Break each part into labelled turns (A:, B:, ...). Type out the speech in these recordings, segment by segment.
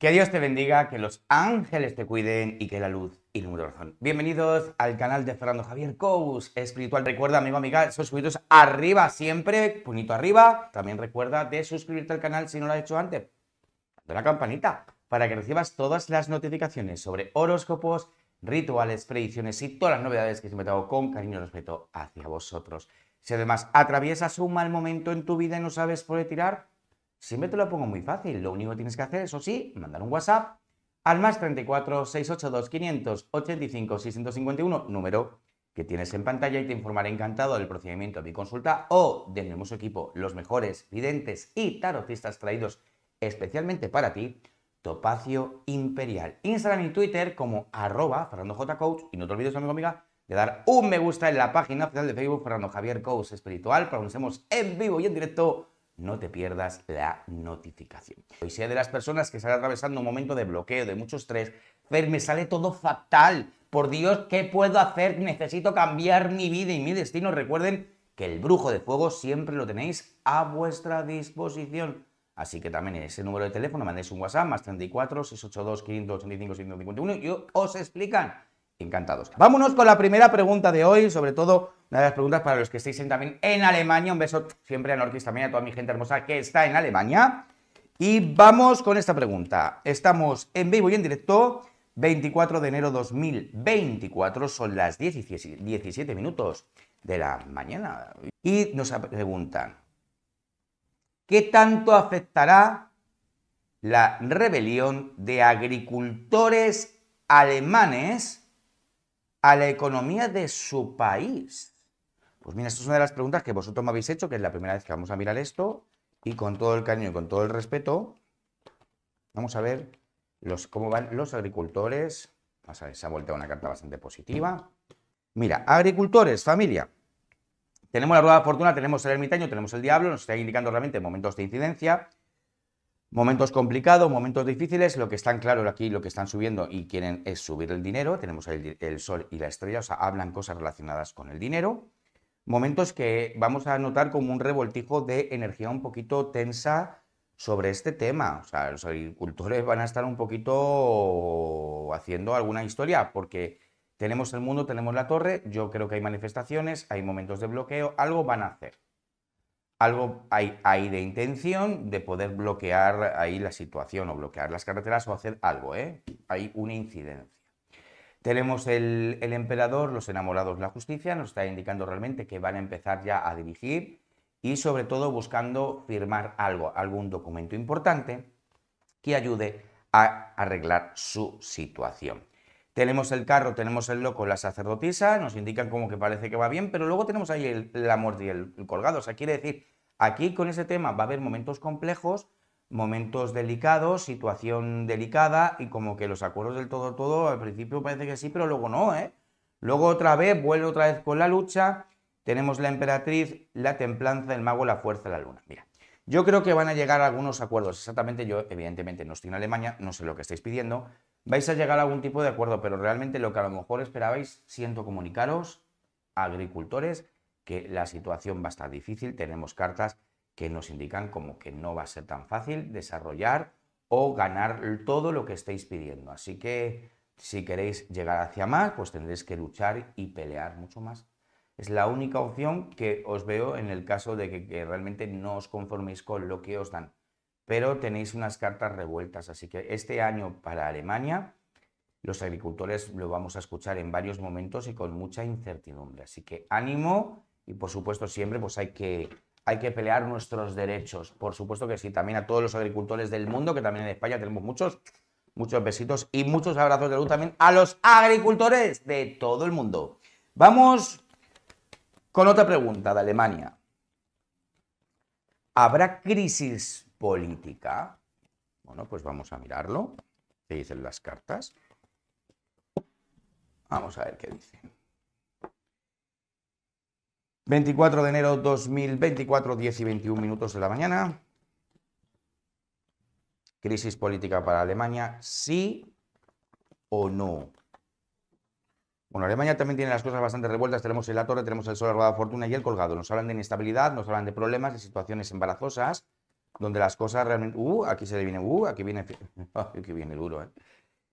A: Que Dios te bendiga, que los ángeles te cuiden y que la luz ilumine tu corazón. Bienvenidos al canal de Fernando Javier Cous, espiritual. Recuerda, amigo, amiga, suscribiros arriba siempre, punito arriba. También recuerda de suscribirte al canal si no lo has hecho antes. De la campanita para que recibas todas las notificaciones sobre horóscopos, rituales, predicciones y todas las novedades que siempre tengo con cariño y respeto hacia vosotros. Si además atraviesas un mal momento en tu vida y no sabes por qué tirar, Siempre mm. te lo pongo muy fácil. Lo único que tienes que hacer, eso sí, mandar un WhatsApp al más 34 682 585 651, número que tienes en pantalla y te informaré encantado del procedimiento de mi consulta o del hermoso equipo, los mejores videntes y tarotistas traídos especialmente para ti, Topacio Imperial. Instagram y Twitter como arroba FernandoJCoach y no te olvides, amigo amiga, de dar un me gusta en la página oficial de Facebook Fernando Javier Coach Espiritual para que nos en vivo y en directo no te pierdas la notificación. Hoy sea de las personas que están atravesando un momento de bloqueo, de mucho estrés, Fer, me sale todo fatal. Por Dios, ¿qué puedo hacer? Necesito cambiar mi vida y mi destino. Recuerden que el brujo de fuego siempre lo tenéis a vuestra disposición. Así que también en ese número de teléfono mandéis un WhatsApp más 34 682 585 151 y os explican encantados. Vámonos con la primera pregunta de hoy, sobre todo una de las preguntas para los que estéis en, también en Alemania. Un beso siempre a Norquis también, a toda mi gente hermosa que está en Alemania. Y vamos con esta pregunta. Estamos en vivo y en directo, 24 de enero 2024, son las 17 minutos de la mañana. Y nos preguntan, ¿qué tanto afectará la rebelión de agricultores alemanes a la economía de su país? Pues mira, esta es una de las preguntas que vosotros me habéis hecho, que es la primera vez que vamos a mirar esto, y con todo el cariño y con todo el respeto, vamos a ver los, cómo van los agricultores. Vamos a ver, se ha vuelto una carta bastante positiva. Mira, agricultores, familia. Tenemos la rueda de fortuna, tenemos el ermitaño, tenemos el diablo, nos está indicando realmente momentos de incidencia. Momentos complicados, momentos difíciles, lo que están claro aquí, lo que están subiendo y quieren es subir el dinero. Tenemos el, sol y la estrella, o sea, hablan cosas relacionadas con el dinero. Momentos que vamos a notar como un revoltijo de energía un poquito tensa sobre este tema. O sea, los agricultores van a estar un poquito haciendo alguna historia, porque tenemos el mundo, tenemos la torre, yo creo que hay manifestaciones, hay momentos de bloqueo, algo van a hacer algo hay, de intención de poder bloquear ahí la situación o bloquear las carreteras o hacer algo, ¿eh? Hay una incidencia. Tenemos el, el, emperador, los enamorados la justicia, nos está indicando realmente que van a empezar ya a dirigir y sobre todo buscando firmar algo, algún documento importante que ayude a arreglar su situación. Tenemos el carro, tenemos el loco, la sacerdotisa, nos indican como que parece que va bien, pero luego tenemos ahí el, la muerte y el, colgado. O sea, quiere decir, aquí con ese tema va a haber momentos complejos, momentos delicados, situación delicada y como que los acuerdos del todo todo al principio parece que sí, pero luego no, ¿eh? Luego otra vez vuelve otra vez con la lucha, tenemos la emperatriz, la templanza, el mago, la fuerza, la luna. Mira, yo creo que van a llegar algunos acuerdos. Exactamente, yo evidentemente no estoy en Alemania, no sé lo que estáis pidiendo. Vais a llegar a algún tipo de acuerdo, pero realmente lo que a lo mejor esperabais, siento comunicaros, agricultores, que la situación va a estar difícil. Tenemos cartas que nos indican como que no va a ser tan fácil desarrollar o ganar todo lo que estáis pidiendo. Así que si queréis llegar hacia más, pues tendréis que luchar y pelear mucho más. Es la única opción que os veo en el caso de que, realmente no os conforméis con lo que os dan. Pero tenéis unas cartas revueltas, así que este año para Alemania los agricultores lo vamos a escuchar en varios momentos y con mucha incertidumbre. Así que ánimo y por supuesto siempre pues hay que hay que pelear nuestros derechos. Por supuesto que sí, también a todos los agricultores del mundo, que también en España tenemos muchos, muchos besitos y muchos abrazos de luz también a los agricultores de todo el mundo. Vamos con otra pregunta de Alemania. ¿Habrá crisis política? Bueno, pues vamos a mirarlo. ¿Qué dicen las cartas? Vamos a ver qué dicen. 24 de enero 2024, 10 y 21 minutos de la mañana. ¿Crisis política para Alemania? ¿Sí o no? Bueno, Alemania también tiene las cosas bastante revueltas. Tenemos el La Torre, tenemos el Sol, la Rueda Fortuna y el Colgado. Nos hablan de inestabilidad, nos hablan de problemas, de situaciones embarazosas, donde las cosas realmente. Uh, aquí se le viene. Uh, aquí viene. aquí viene el duro. ¿eh?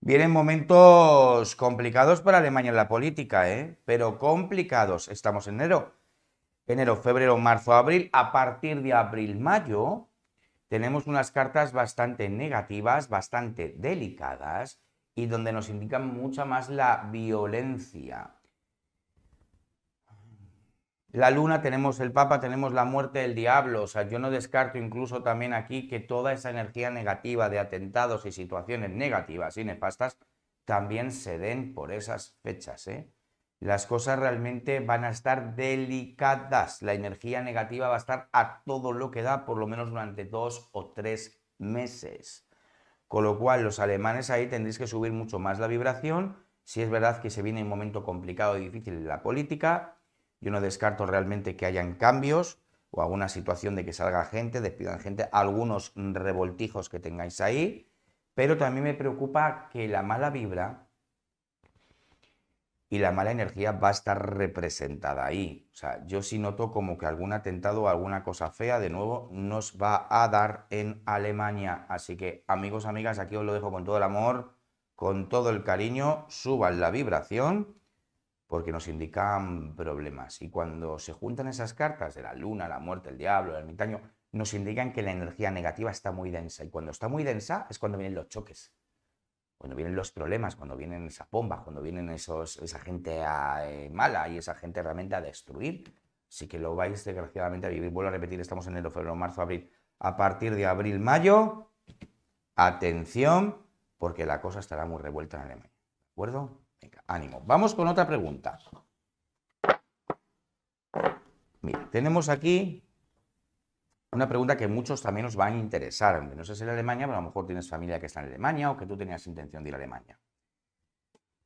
A: Vienen momentos complicados para Alemania en la política, ¿eh? Pero complicados. Estamos en enero. Enero, febrero, marzo, abril. A partir de abril, mayo, tenemos unas cartas bastante negativas, bastante delicadas y donde nos indica mucha más la violencia. La luna, tenemos el Papa, tenemos la muerte del diablo. O sea, yo no descarto incluso también aquí que toda esa energía negativa de atentados y situaciones negativas y nefastas también se den por esas fechas. ¿eh? Las cosas realmente van a estar delicadas. La energía negativa va a estar a todo lo que da, por lo menos durante dos o tres meses. Con lo cual, los alemanes ahí tendréis que subir mucho más la vibración. Si es verdad que se viene un momento complicado y difícil en la política, yo no descarto realmente que hayan cambios o alguna situación de que salga gente, despidan gente, algunos revoltijos que tengáis ahí, pero también me preocupa que la mala vibra y la mala energía va a estar representada ahí. O sea, yo sí noto como que algún atentado o alguna cosa fea de nuevo nos va a dar en Alemania. Así que amigos, amigas, aquí os lo dejo con todo el amor, con todo el cariño, suban la vibración porque nos indican problemas. Y cuando se juntan esas cartas de la luna, la muerte, el diablo, el ermitaño, nos indican que la energía negativa está muy densa. Y cuando está muy densa es cuando vienen los choques cuando vienen los problemas, cuando vienen esa bombas, cuando vienen esos, esa gente eh, mala y esa gente realmente a destruir, sí que lo vais desgraciadamente a vivir. Vuelvo a repetir, estamos en enero, febrero, marzo, abril. A partir de abril, mayo, atención, porque la cosa estará muy revuelta en Alemania. ¿De acuerdo? Venga, ánimo. Vamos con otra pregunta. Mira, tenemos aquí una pregunta que muchos también os van a interesar, aunque no sé si en Alemania, pero a lo mejor tienes familia que está en Alemania o que tú tenías intención de ir a Alemania.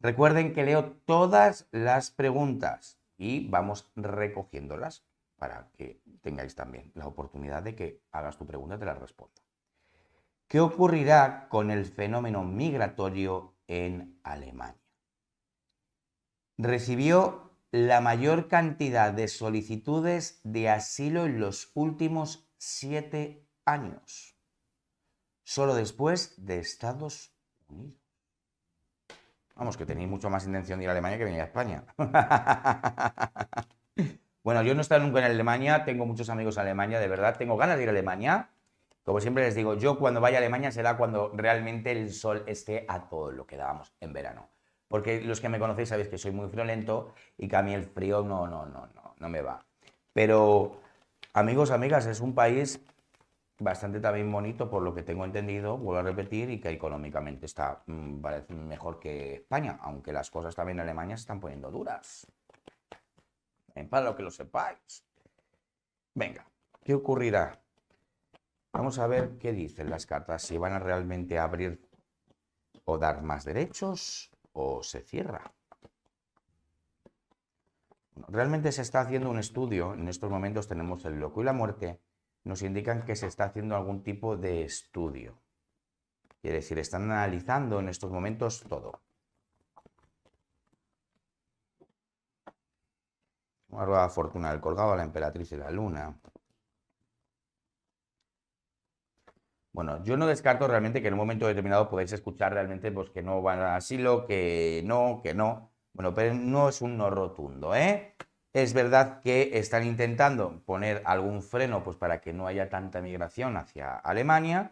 A: Recuerden que leo todas las preguntas y vamos recogiéndolas para que tengáis también la oportunidad de que hagas tu pregunta y te la responda. ¿Qué ocurrirá con el fenómeno migratorio en Alemania? Recibió la mayor cantidad de solicitudes de asilo en los últimos años? siete años, solo después de Estados Unidos. Vamos, que tenéis mucho más intención de ir a Alemania que venir a España. bueno, yo no he estado nunca en Alemania, tengo muchos amigos en Alemania, de verdad, tengo ganas de ir a Alemania. Como siempre les digo, yo cuando vaya a Alemania será cuando realmente el sol esté a todo lo que dábamos en verano. Porque los que me conocéis sabéis que soy muy friolento y que a mí el frío no, no, no, no, no me va. Pero Amigos, amigas, es un país bastante también bonito, por lo que tengo entendido, vuelvo a repetir, y que económicamente está mm, mejor que España, aunque las cosas también en Alemania se están poniendo duras. Eh, para lo que lo sepáis. Venga, ¿qué ocurrirá? Vamos a ver qué dicen las cartas, si van a realmente abrir o dar más derechos o se cierra. Realmente se está haciendo un estudio, en estos momentos tenemos el loco y la muerte, nos indican que se está haciendo algún tipo de estudio. Quiere decir, están analizando en estos momentos todo. Una rueda fortuna del colgado, la emperatriz y la luna. Bueno, yo no descarto realmente que en un momento determinado podáis escuchar realmente pues, que no van al asilo, que no, que no. Bueno, pero no es un no rotundo, ¿eh? Es verdad que están intentando poner algún freno pues, para que no haya tanta migración hacia Alemania,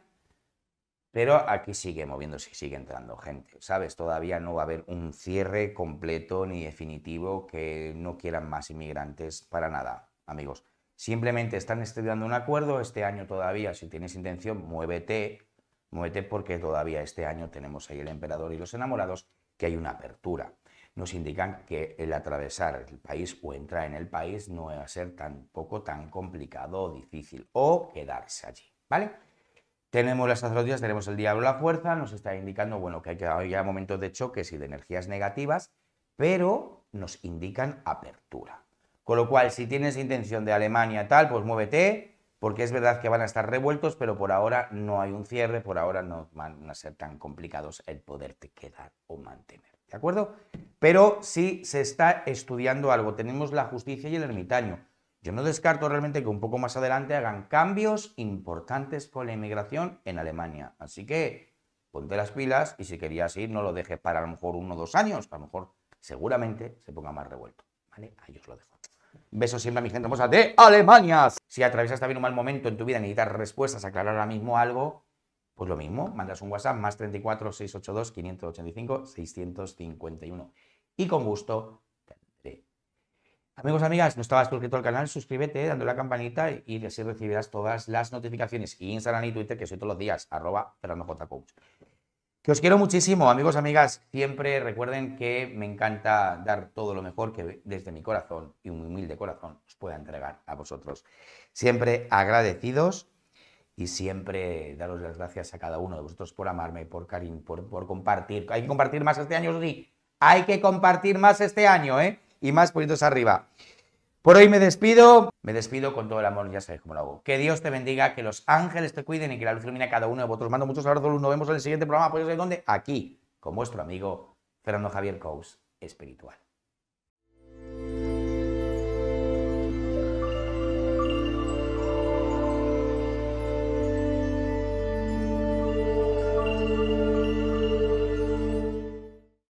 A: pero aquí sigue moviéndose, sigue entrando gente, ¿sabes? Todavía no va a haber un cierre completo ni definitivo que no quieran más inmigrantes para nada, amigos. Simplemente están estudiando un acuerdo, este año todavía, si tienes intención, muévete, muévete porque todavía este año tenemos ahí el emperador y los enamorados, que hay una apertura nos indican que el atravesar el país o entrar en el país no va a ser tampoco tan complicado o difícil, o quedarse allí, ¿vale? Tenemos las astrologías, tenemos el diablo a la fuerza, nos está indicando, bueno, que hay momentos de choques y de energías negativas, pero nos indican apertura. Con lo cual, si tienes intención de Alemania tal, pues muévete, porque es verdad que van a estar revueltos, pero por ahora no hay un cierre, por ahora no van a ser tan complicados el poderte quedar o mantener. ¿De acuerdo? Pero sí se está estudiando algo. Tenemos la justicia y el ermitaño. Yo no descarto realmente que un poco más adelante hagan cambios importantes con la inmigración en Alemania. Así que ponte las pilas y si querías ir, no lo dejes para a lo mejor uno o dos años. A lo mejor seguramente se ponga más revuelto. ¿Vale? Ahí os lo dejo. Besos siempre a mi gente hermosa de Alemania. Si atraviesas también un mal momento en tu vida, necesitas respuestas, aclarar ahora mismo algo, pues lo mismo, mandas un WhatsApp más 34 682 585 651. Y con gusto Amigos, amigas, no estabas suscrito al canal, suscríbete dando la campanita y así recibirás todas las notificaciones. Y Instagram y Twitter, que soy todos los días, arroba Coach. Que os quiero muchísimo, amigos, amigas. Siempre recuerden que me encanta dar todo lo mejor que desde mi corazón y un humilde corazón os pueda entregar a vosotros. Siempre agradecidos y siempre daros las gracias a cada uno de vosotros por amarme, por cariño, por, compartir. Hay que compartir más este año, sí. Hay que compartir más este año, ¿eh? Y más poniéndose arriba. Por hoy me despido. Me despido con todo el amor, ya sabéis cómo lo hago. Que Dios te bendiga, que los ángeles te cuiden y que la luz ilumine a cada uno de vosotros. Mando muchos abrazos, nos vemos en el siguiente programa. Pues, ¿dónde? Aquí, con vuestro amigo Fernando Javier Cous, espiritual.